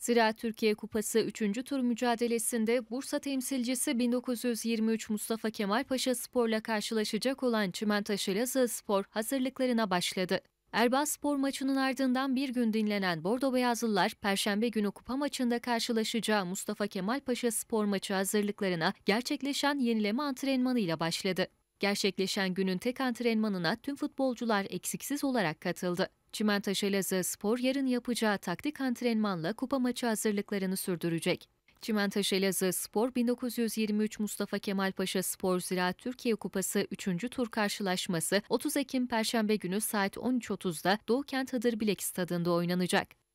Zira Türkiye Kupası 3. tur mücadelesinde Bursa temsilcisi 1923 Mustafa Kemal Paşa Spor'la karşılaşacak olan Çimentaş Elazığ Spor hazırlıklarına başladı. Erbaa Spor maçının ardından bir gün dinlenen Bordo Beyazlılar, Perşembe günü kupa maçında karşılaşacağı Mustafa Kemal Paşa Spor maçı hazırlıklarına gerçekleşen yenileme antrenmanıyla başladı. Gerçekleşen günün tek antrenmanına tüm futbolcular eksiksiz olarak katıldı. Çimentaş Elazığ Spor yarın yapacağı taktik antrenmanla kupa maçı hazırlıklarını sürdürecek. Çimentaş Elazığ Spor 1923 Mustafa Kemal Paşa Spor Ziraat Türkiye Kupası 3. tur karşılaşması 30 Ekim Perşembe günü saat 13.30'da Doğukent Hıdır Bilek Stadında oynanacak.